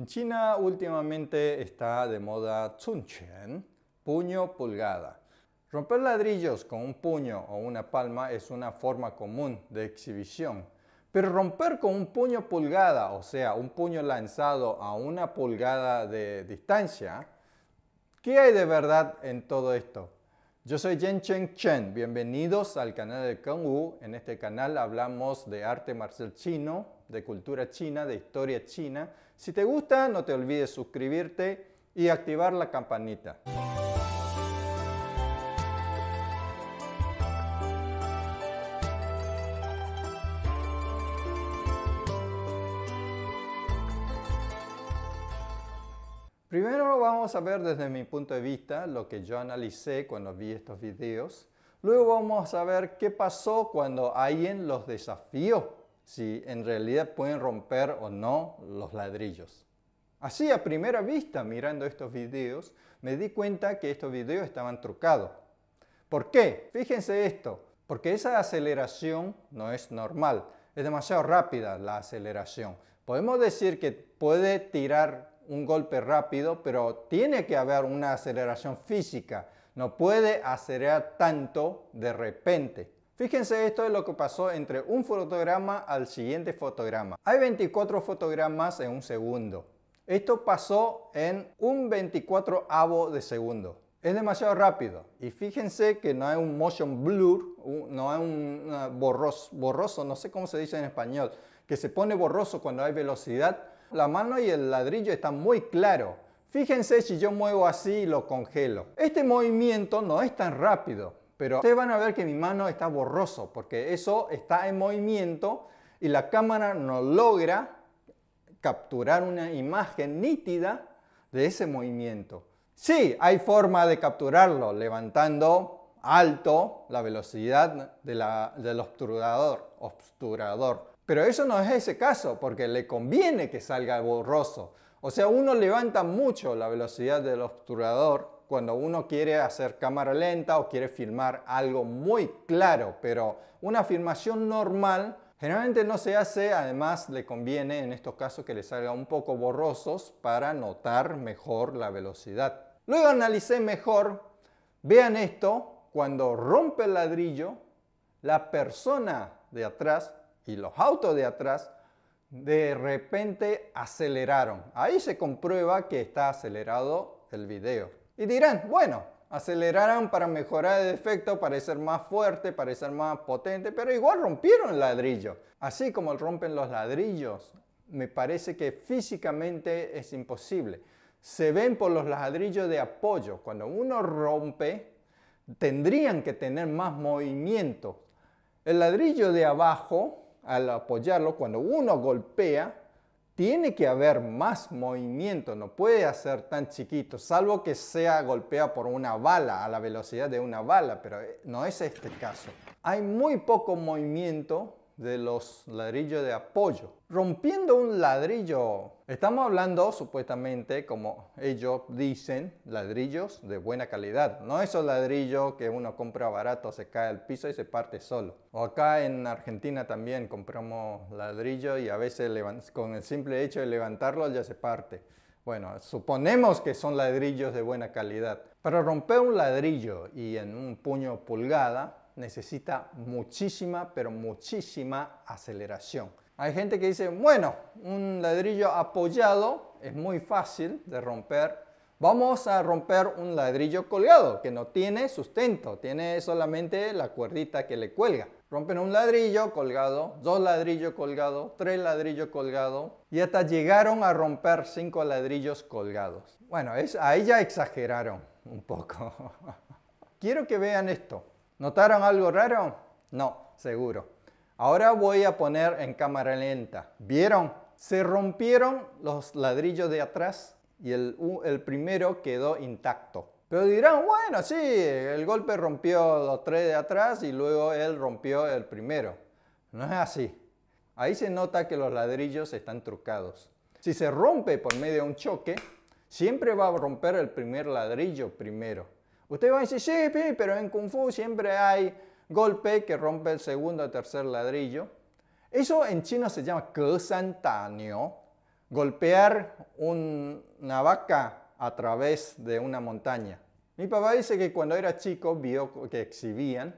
En China últimamente está de moda chunchen, puño pulgada. Romper ladrillos con un puño o una palma es una forma común de exhibición, pero romper con un puño pulgada, o sea, un puño lanzado a una pulgada de distancia, ¿qué hay de verdad en todo esto? Yo soy Yen cheng Chen, bienvenidos al canal de Kung Wu. En este canal hablamos de arte marcial chino, de cultura china, de historia china. Si te gusta, no te olvides suscribirte y activar la campanita. vamos a ver desde mi punto de vista lo que yo analicé cuando vi estos videos. Luego vamos a ver qué pasó cuando alguien los desafió, si en realidad pueden romper o no los ladrillos. Así a primera vista, mirando estos videos, me di cuenta que estos videos estaban trucados. ¿Por qué? Fíjense esto, porque esa aceleración no es normal, es demasiado rápida la aceleración. Podemos decir que puede tirar un golpe rápido, pero tiene que haber una aceleración física. No puede acelerar tanto de repente. Fíjense esto es lo que pasó entre un fotograma al siguiente fotograma. Hay 24 fotogramas en un segundo. Esto pasó en un 24 avo de segundo. Es demasiado rápido. Y fíjense que no hay un motion blur, no hay un borroso, borroso, no sé cómo se dice en español, que se pone borroso cuando hay velocidad la mano y el ladrillo están muy claros. Fíjense si yo muevo así y lo congelo. Este movimiento no es tan rápido, pero ustedes van a ver que mi mano está borroso porque eso está en movimiento y la cámara no logra capturar una imagen nítida de ese movimiento. Sí, hay forma de capturarlo levantando alto la velocidad del obturador. Pero eso no es ese caso, porque le conviene que salga borroso. O sea, uno levanta mucho la velocidad del obturador cuando uno quiere hacer cámara lenta o quiere filmar algo muy claro, pero una filmación normal generalmente no se hace, además le conviene en estos casos que le salga un poco borrosos para notar mejor la velocidad. Luego analicé mejor, vean esto, cuando rompe el ladrillo, la persona de atrás y los autos de atrás de repente aceleraron. Ahí se comprueba que está acelerado el video. Y dirán, bueno, aceleraron para mejorar el efecto, para ser más fuerte, para ser más potente, pero igual rompieron el ladrillo. Así como rompen los ladrillos, me parece que físicamente es imposible. Se ven por los ladrillos de apoyo. Cuando uno rompe, tendrían que tener más movimiento. El ladrillo de abajo al apoyarlo, cuando uno golpea, tiene que haber más movimiento, no puede ser tan chiquito, salvo que sea golpeado por una bala, a la velocidad de una bala, pero eh, no es este caso. Hay muy poco movimiento de los ladrillos de apoyo. Rompiendo un ladrillo. Estamos hablando supuestamente, como ellos dicen, ladrillos de buena calidad. No esos ladrillos que uno compra barato, se cae al piso y se parte solo. O acá en Argentina también compramos ladrillos y a veces con el simple hecho de levantarlo ya se parte. Bueno, suponemos que son ladrillos de buena calidad. Para romper un ladrillo y en un puño pulgada, necesita muchísima, pero muchísima aceleración. Hay gente que dice, bueno, un ladrillo apoyado es muy fácil de romper. Vamos a romper un ladrillo colgado que no tiene sustento, tiene solamente la cuerdita que le cuelga. Rompen un ladrillo colgado, dos ladrillos colgados, tres ladrillos colgados y hasta llegaron a romper cinco ladrillos colgados. Bueno, es, ahí ya exageraron un poco. Quiero que vean esto. ¿Notaron algo raro? No, seguro. Ahora voy a poner en cámara lenta. ¿Vieron? Se rompieron los ladrillos de atrás y el, primero quedó intacto. Pero dirán, bueno, sí, el golpe rompió los tres de atrás y luego él rompió el primero. No es así. Ahí se nota que los ladrillos están trucados. Si se rompe por medio de un choque, siempre va a romper el primer ladrillo primero. Usted va a decir, sí, pero en Kung Fu siempre hay golpe que rompe el segundo o tercer ladrillo. Eso en chino se llama ke san golpear una vaca a través de una montaña. Mi papá dice que cuando era chico vio que exhibían,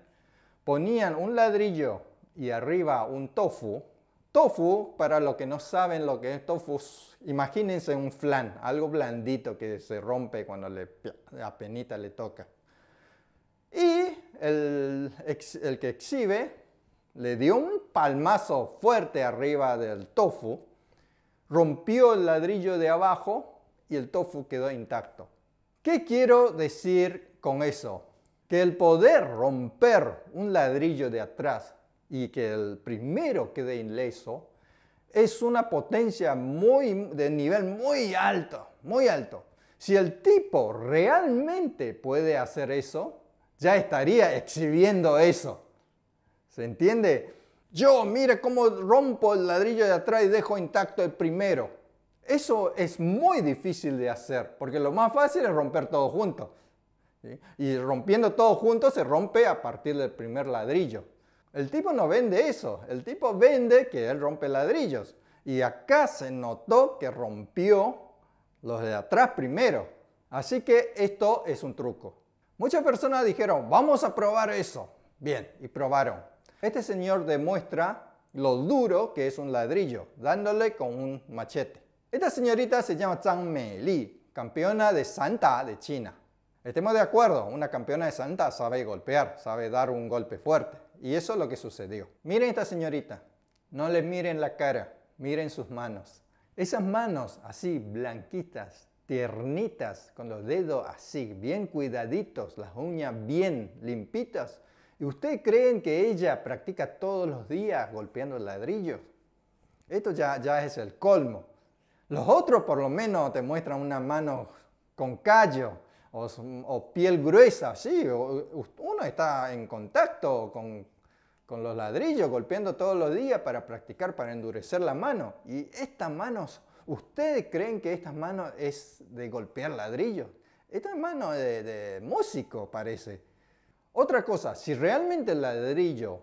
ponían un ladrillo y arriba un tofu Tofu, para los que no saben lo que es tofu, imagínense un flan, algo blandito que se rompe cuando le, penita le toca. Y el, el que exhibe le dio un palmazo fuerte arriba del tofu, rompió el ladrillo de abajo y el tofu quedó intacto. ¿Qué quiero decir con eso? Que el poder romper un ladrillo de atrás y que el primero quede inleso es una potencia muy, de nivel muy alto, muy alto. Si el tipo realmente puede hacer eso, ya estaría exhibiendo eso. ¿Se entiende? Yo, mire cómo rompo el ladrillo de atrás y dejo intacto el primero. Eso es muy difícil de hacer, porque lo más fácil es romper todo junto. Y rompiendo todo junto se rompe a partir del primer ladrillo. El tipo no vende eso, el tipo vende que él rompe ladrillos. Y acá se notó que rompió los de atrás primero. Así que esto es un truco. Muchas personas dijeron, vamos a probar eso. Bien, y probaron. Este señor demuestra lo duro que es un ladrillo, dándole con un machete. Esta señorita se llama Zhang Meili, campeona de Santa de China. Estemos de acuerdo, una campeona de Santa sabe golpear, sabe dar un golpe fuerte. Y eso es lo que sucedió. Miren esta señorita, no le miren la cara, miren sus manos. Esas manos así, blanquitas, tiernitas, con los dedos así, bien cuidaditos, las uñas bien limpitas. ¿Y ustedes creen que ella practica todos los días golpeando ladrillos? Esto ya, ya es el colmo. Los otros por lo menos te muestran una mano con callo o, piel gruesa, sí. uno está en contacto con con los ladrillos, golpeando todos los días para practicar, para endurecer la mano. Y estas manos, ustedes creen que estas manos es de golpear ladrillos. Esta mano de, de músico parece. Otra cosa, si realmente el ladrillo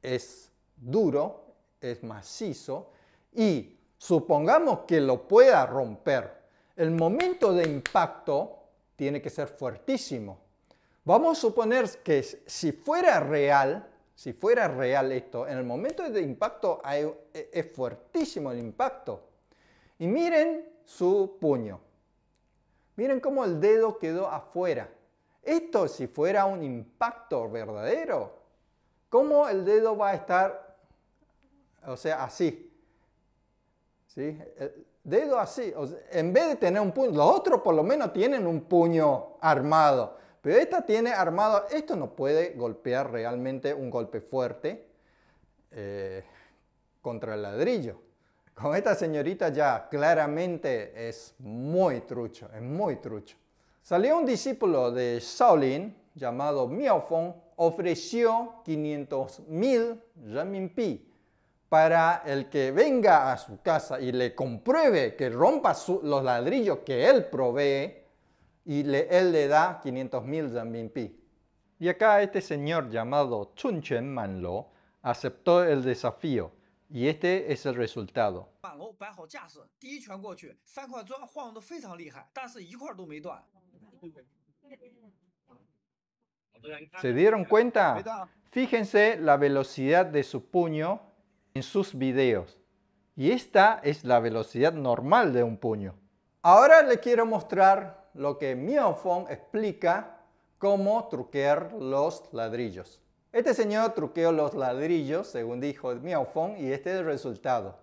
es duro, es macizo, y supongamos que lo pueda romper, el momento de impacto tiene que ser fuertísimo. Vamos a suponer que si fuera real, si fuera real esto, en el momento de impacto e, es fuertísimo el impacto. Y miren su puño. Miren cómo el dedo quedó afuera. Esto si fuera un impacto verdadero, ¿cómo el dedo va a estar, o sea, así? ¿Sí? El dedo así, en vez de tener un puño, los otros por lo menos tienen un puño armado. Pero esta tiene armado, esto no puede golpear realmente un golpe fuerte eh, contra el ladrillo. Con esta señorita ya claramente es muy trucho, es muy trucho. Salió un discípulo de Shaolin llamado Feng, ofreció 500 mil renminbi para el que venga a su casa y le compruebe que rompa los ladrillos que él provee, y le, él le da 500 mil zambinpi. Y acá este señor llamado Chun Chen Manlo aceptó el desafío y este es el resultado. ¿Se dieron cuenta? Fíjense la velocidad de su puño en sus videos. Y esta es la velocidad normal de un puño. Ahora le quiero mostrar lo que Fong explica cómo truquear los ladrillos. Este señor truqueó los ladrillos, según dijo Fong, y este es el resultado.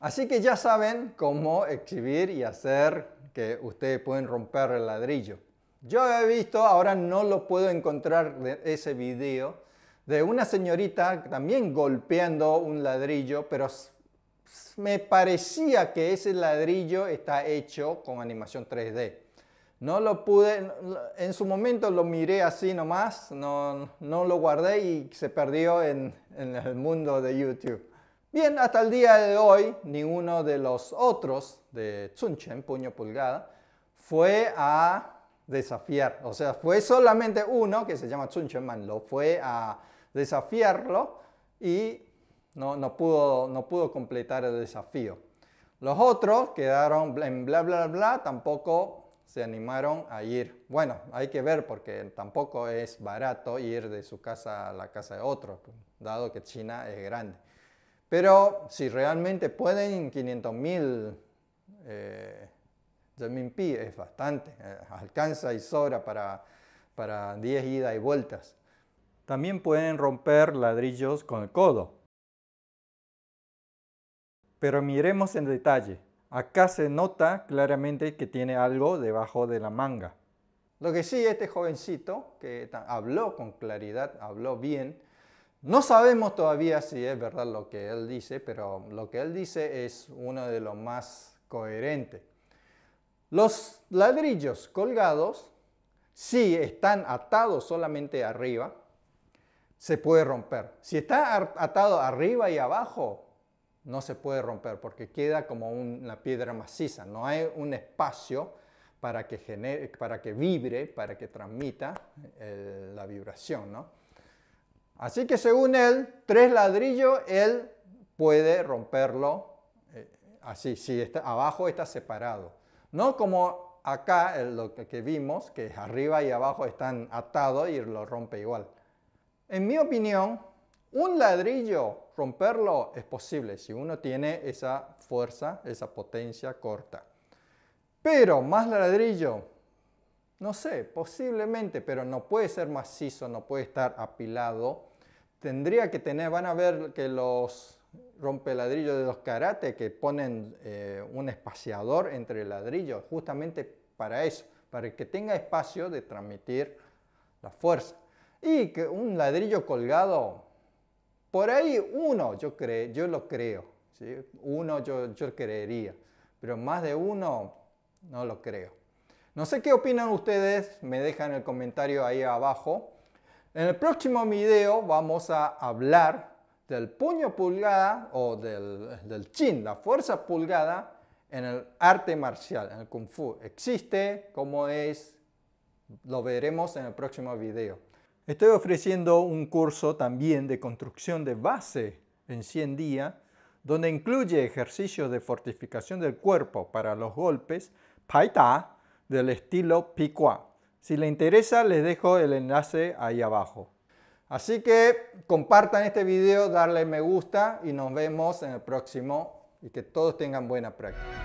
Así que ya saben cómo exhibir y hacer que ustedes pueden romper el ladrillo. Yo he visto, ahora no lo puedo encontrar ese video, de una señorita también golpeando un ladrillo, pero me parecía que ese ladrillo está hecho con animación 3D. No lo pude, en su momento lo miré así nomás, no, lo guardé y se perdió en el mundo de YouTube. Bien, hasta el día de hoy, ninguno de los otros de Chunchen, puño pulgada, fue a desafiar. O sea, fue solamente uno, que se llama Chunchen lo fue a desafiarlo y no, pudo, no pudo completar el desafío. Los otros quedaron en bla, bla, bla, tampoco se animaron a ir. Bueno, hay que ver porque tampoco es barato ir de su casa a la casa de otro, dado que China es grande. Pero si realmente pueden, 500,000 mil eh, es bastante, eh, alcanza y sobra para, para 10 idas y vueltas. También pueden romper ladrillos con el codo. Pero miremos en detalle. Acá se nota claramente que tiene algo debajo de la manga. Lo que sí, este jovencito que habló con claridad, habló bien, no sabemos todavía si es verdad lo que él dice, pero lo que él dice es uno de los más coherentes. Los ladrillos colgados, si están atados solamente arriba, se puede romper. Si está atado arriba y abajo, no se puede romper porque queda como una piedra maciza. No hay un espacio para que, vibre, para que transmita eh, la vibración, ¿no? Así que según él, tres ladrillos, él puede romperlo eh, así, si está, abajo está separado. No como acá lo que, que vimos, que arriba y abajo están atados y lo rompe igual. En mi opinión, un ladrillo, romperlo es posible si uno tiene esa fuerza, esa potencia corta. Pero más ladrillo, no sé, posiblemente, pero no puede ser macizo, no puede estar apilado tendría que tener, van a ver que los rompe rompeladrillos de los karate que ponen eh, un espaciador entre ladrillos, justamente para eso, para que tenga espacio de transmitir la fuerza. Y que un ladrillo colgado, por ahí uno, yo, creo, yo lo creo, ¿sí? uno yo, yo creería, pero más de uno no lo creo. No sé qué opinan ustedes, me dejan el comentario ahí abajo. En el próximo video vamos a hablar del puño pulgada o del, chin, la fuerza pulgada en el arte marcial, en el kung fu. ¿Existe? ¿Cómo es? Lo veremos en el próximo video. Estoy ofreciendo un curso también de construcción de base en 100 días, donde incluye ejercicios de fortificación del cuerpo para los golpes, paita, del estilo piqua. Si les interesa, les dejo el enlace ahí abajo. Así que compartan este video, darle me gusta y nos vemos en el próximo y que todos tengan buena práctica.